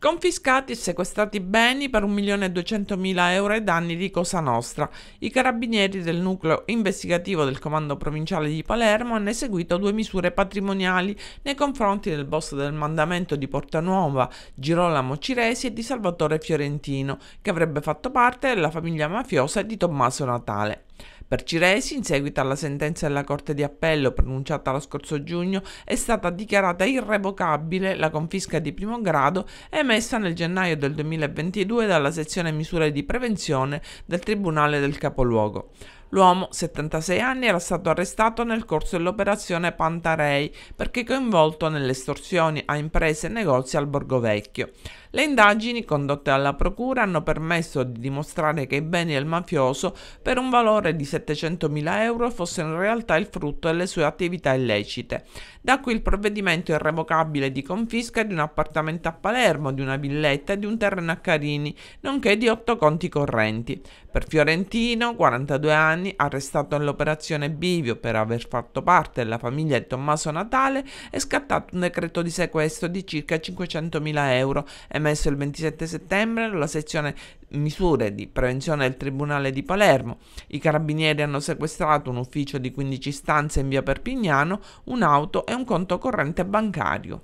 Confiscati e sequestrati beni per 1.200.000 euro ai danni di Cosa Nostra. I carabinieri del nucleo investigativo del comando provinciale di Palermo hanno eseguito due misure patrimoniali nei confronti del boss del mandamento di Portanuova, Girolamo Ciresi e di Salvatore Fiorentino, che avrebbe fatto parte della famiglia mafiosa di Tommaso Natale. Per Ciresi, in seguito alla sentenza della Corte di Appello pronunciata lo scorso giugno, è stata dichiarata irrevocabile la confisca di primo grado emessa nel gennaio del 2022 dalla sezione misure di prevenzione del Tribunale del Capoluogo. L'uomo, 76 anni, era stato arrestato nel corso dell'operazione Pantarei perché coinvolto nelle estorsioni a imprese e negozi al Borgo Vecchio. Le indagini condotte dalla procura hanno permesso di dimostrare che i beni del mafioso per un valore di 700.000 euro fossero in realtà il frutto delle sue attività illecite. Da qui il provvedimento irrevocabile di confisca di un appartamento a Palermo, di una villetta e di un terreno a Carini, nonché di otto conti correnti. Per Fiorentino, 42 anni, anni, arrestato nell'operazione Bivio per aver fatto parte della famiglia di Tommaso Natale, è scattato un decreto di sequestro di circa 500.000 euro, emesso il 27 settembre dalla sezione misure di prevenzione del Tribunale di Palermo. I carabinieri hanno sequestrato un ufficio di 15 stanze in via Perpignano, un'auto e un conto corrente bancario.